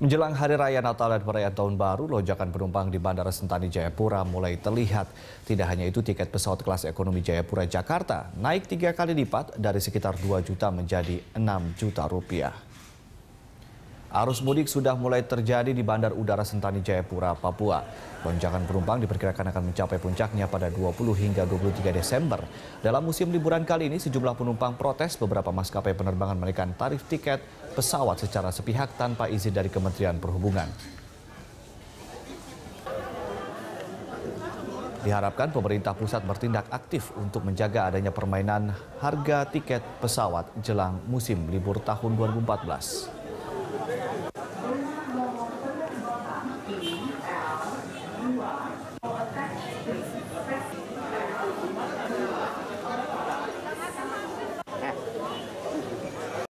Menjelang Hari Raya Natal dan Perayaan Tahun Baru, lonjakan penumpang di Bandara Sentani Jayapura mulai terlihat. Tidak hanya itu, tiket pesawat kelas ekonomi Jayapura Jakarta naik tiga kali lipat dari sekitar 2 juta menjadi 6 juta rupiah. Arus mudik sudah mulai terjadi di Bandar Udara Sentani Jayapura, Papua. Lonjakan penumpang diperkirakan akan mencapai puncaknya pada 20 hingga 23 Desember. Dalam musim liburan kali ini, sejumlah penumpang protes beberapa maskapai penerbangan menaikkan tarif tiket pesawat secara sepihak tanpa izin dari Kementerian Perhubungan. Diharapkan pemerintah pusat bertindak aktif untuk menjaga adanya permainan harga tiket pesawat jelang musim libur tahun 2014.